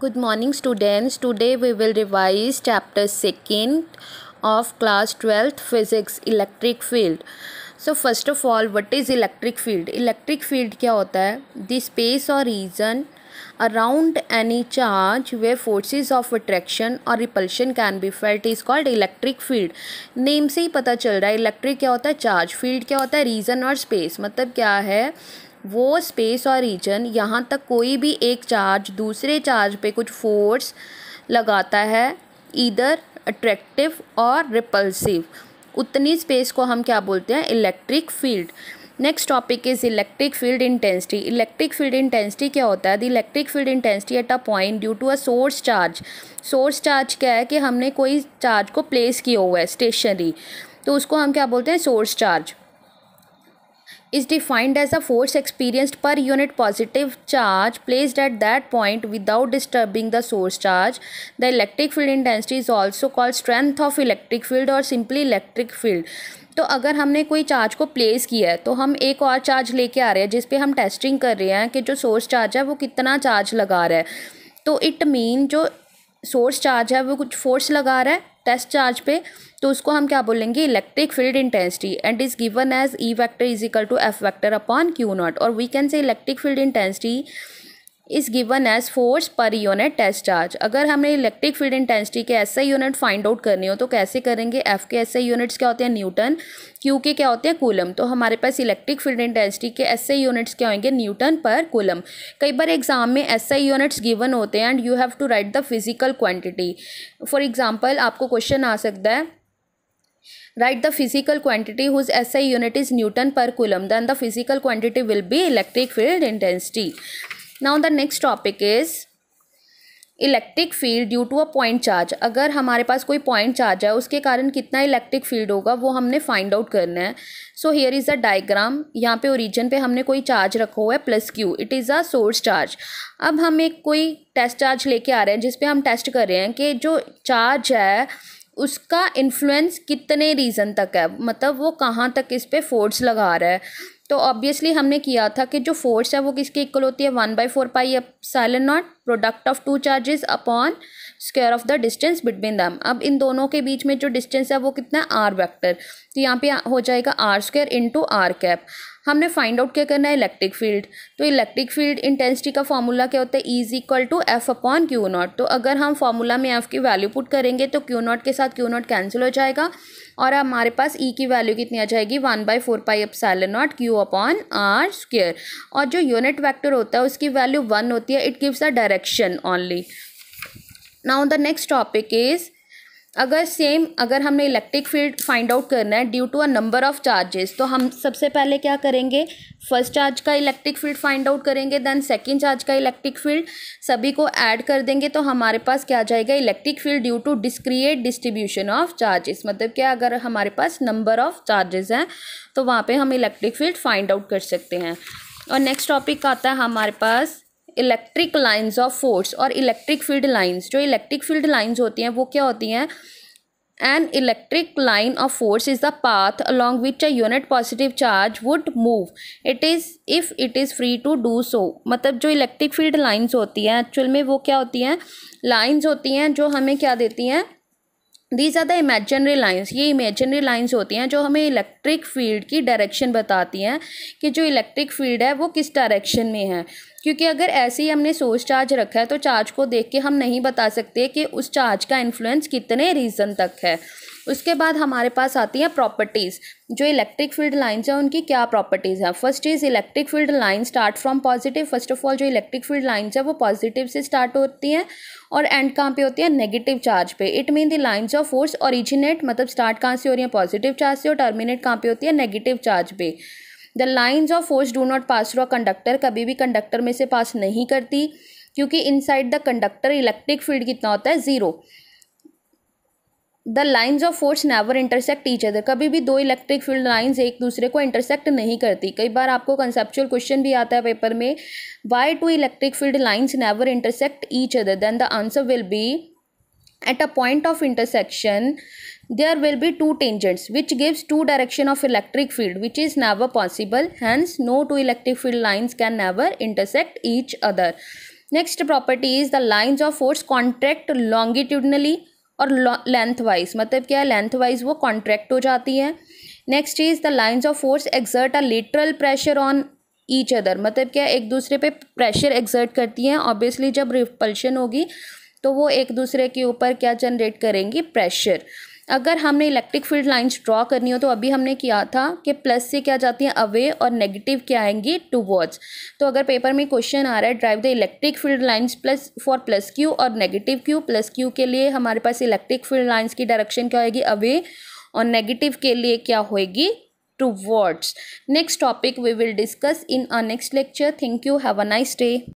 Good morning students today we will revise chapter second of class twelfth physics electric field so first of all what is electric field electric field क्या होता है the space और region around any charge where forces of attraction और repulsion can be felt is called electric field name से ही पता चल रहा है इलेक्ट्रिक क्या होता है चार्ज फील्ड क्या होता है रीजन और स्पेस मतलब क्या है वो स्पेस और रीजन यहाँ तक कोई भी एक चार्ज दूसरे चार्ज पे कुछ फोर्स लगाता है इधर अट्रैक्टिव और रिपल्सिव उतनी स्पेस को हम क्या बोलते हैं electric field next topic is electric field intensity electric field intensity क्या होता है the electric field intensity at a point due to a source charge source charge क्या है कि हमने कोई चार्ज को प्लेस किया हुआ है स्टेशनरी तो उसको हम क्या बोलते हैं source charge is defined as a force experienced per unit positive charge placed at that point without disturbing the source charge. The electric field intensity is also called strength of electric field or simply electric field. तो अगर हमने कोई charge को place किया है तो हम एक और चार्ज लेके आ रहे हैं जिस पे हम टेस्टिंग कर रहे हैं कि जो सोर्स चार्ज है वो कितना चार्ज लगा रहा है तो इट मीन जो सोर्स चार्ज है वो कुछ फोर्स लगा रहा है टेस्ट चार्ज पे तो उसको हम क्या बोलेंगे electric field intensity and is given as E vector is equal to F vector upon Q naught और we can say electric field intensity is given as force per unit test charge अगर हमें electric field intensity के ऐसे unit find out करनी हो तो कैसे करेंगे एफ के ऐसे यूनिट्स क्या होते हैं न्यूटन क्यू के क्या होते हैं कूलम तो हमारे पास इलेक्ट्रिक फील्ड इंटेंसिटी के ऐसे यूनिट्स क्या होंगे न्यूटन पर कूलम कई बार एग्जाम में ऐसे यूनिट्स गिवन होते हैं and you have to write the physical quantity for example आपको क्वेश्चन आ सकता है write the physical quantity whose SI unit is newton per coulomb then the physical quantity will be electric field intensity now the next topic is electric field due to a point charge अगर हमारे पास कोई point charge है उसके कारण कितना electric field होगा वो हमने फाइंड आउट करना है so here is a diagram यहाँ पे ओरिजिन पे हमने कोई चार्ज रखा हुआ है plus Q it is a source charge अब हम एक कोई टेस्ट चार्ज लेके आ रहे हैं जिसपे हम टेस्ट कर रहे हैं कि जो चार्ज है उसका इन्फ्लुएंस कितने रीज़न तक है मतलब वो कहाँ तक इस पर फोर्स लगा रहा है तो ऑब्वियसली हमने किया था कि जो फोर्स है वो किसके इक्वल होती है one by four pi epsilon naught product of two charges upon square of the distance between them अब इन दोनों के बीच में जो डिस्टेंस है वो कितना है आर वैक्टर तो यहाँ पे हो जाएगा R square into R cap हमने फाइंड आउट क्या करना है इलेक्ट्रिक फील्ड तो इलेक्ट्रिक फील्ड इंटेंसिटी का फॉर्मूला क्या होता है E is equal to F upon Q naught तो अगर हम फॉर्मूला में एफ की वैल्यू पुट करेंगे तो क्यू नॉट के साथ क्यू नॉट कैंसिल हो जाएगा और हमारे पास ई e की वैल्यू कितनी आ जाएगी one by four pi epsilon naught Q upon R square और जो यूनिट वैक्टर होता है उसकी वैल्यू वन होती है it gives a direction only now the next topic is अगर सेम अगर हमने इलेक्ट्रिक फील्ड फाइंड आउट करना है due to a number of charges तो हम सबसे पहले क्या करेंगे फर्स्ट चार्ज का इलेक्ट्रिक फील्ड फाइंड आउट करेंगे देन सेकंड चार्ज का इलेक्ट्रिक फील्ड सभी को ऐड कर देंगे तो हमारे पास क्या जाएगा electric field due to discrete distribution of charges मतलब क्या अगर हमारे पास नंबर ऑफ चार्जेस हैं तो वहाँ पर हम इलेक्ट्रिक फील्ड फाइंड आउट कर सकते हैं और नेक्स्ट टॉपिक आता है हमारे पास इलेक्ट्रिक लाइंस ऑफ फोर्स और इलेक्ट्रिक फील्ड लाइंस जो इलेक्ट्रिक फील्ड लाइंस होती हैं वो क्या होती हैं an electric line of force is the path along which a unit positive charge would move it is if it is free to do so मतलब जो electric field lines होती हैं एक्चुअल में वो क्या होती हैं लाइन्स होती हैं जो हमें क्या देती हैं these are the imaginary lines ये इमेजनरी लाइन्स होती हैं जो हमें इलेक्ट्रिक फील्ड की डायरेक्शन बताती हैं कि जो इलेक्ट्रिक फील्ड है वो किस डायरेक्शन में है क्योंकि अगर ऐसे ही हमने सोर्स चार्ज रखा है तो चार्ज को देख के हम नहीं बता सकते कि उस चार्ज का इन्फ्लुएंस कितने रीज़न तक है उसके बाद हमारे पास आती हैं प्रॉपर्टीज़ जो इलेक्ट्रिक फील्ड लाइन्स हैं उनकी क्या प्रॉपर्टीज़ हैं first is electric field line start from positive first of all जो इलेक्ट्रिक फील्ड लाइन्स है वो पॉजिटिव से स्टार्ट होती हैं और एंड कहाँ पे होती है नेगेटिव चार्ज पे it mean the lines of force originate मतलब स्टार्ट कहाँ से हो रही है पॉजिटिव चार्ज से और टर्मिनेट कहाँ पे होती है नेगेटिव चार्ज पे the lines of force do not pass through conductor कभी भी कंडक्टर में से पास नहीं करती क्योंकि inside the conductor electric field कितना होता है zero the lines of force never intersect each other कभी भी दो इलेक्ट्रिक फील्ड लाइन्स एक दूसरे को इंटरसेक्ट नहीं करती कई बार आपको कंसेप्चुअल क्वेश्चन भी आता है पेपर में why two electric field lines never intersect each other then the answer will be at a point of intersection there will be two tangents which gives two direction of electric field which is never possible hence no two electric field lines can never intersect each other next property is the lines of force contract longitudinally और lengthwise मतलब क्या है length wise वो contract हो जाती है next is the lines of force exert a lateral pressure on each other मतलब क्या एक दूसरे पे प्रेशर एग्जर्ट करती हैं ऑब्वियसली जब रिपल्शन होगी तो वो एक दूसरे के ऊपर क्या जनरेट करेंगी प्रेशर अगर हमने इलेक्ट्रिक फील्ड लाइंस ड्रॉ करनी हो तो अभी हमने किया था कि प्लस से क्या जाती हैं अवे और नेगेटिव क्या आएंगी टूवर्ड्स तो अगर पेपर में क्वेश्चन आ रहा है drive the electric field lines plus for plus Q और नेगेटिव क्यू प्लस क्यू के लिए हमारे पास इलेक्ट्रिक फील्ड लाइन्स की डायरेक्शन क्या होगी अवे और नेगेटिव के लिए क्या होएगी to next topic we will discuss in our next lecture thank you have a nice day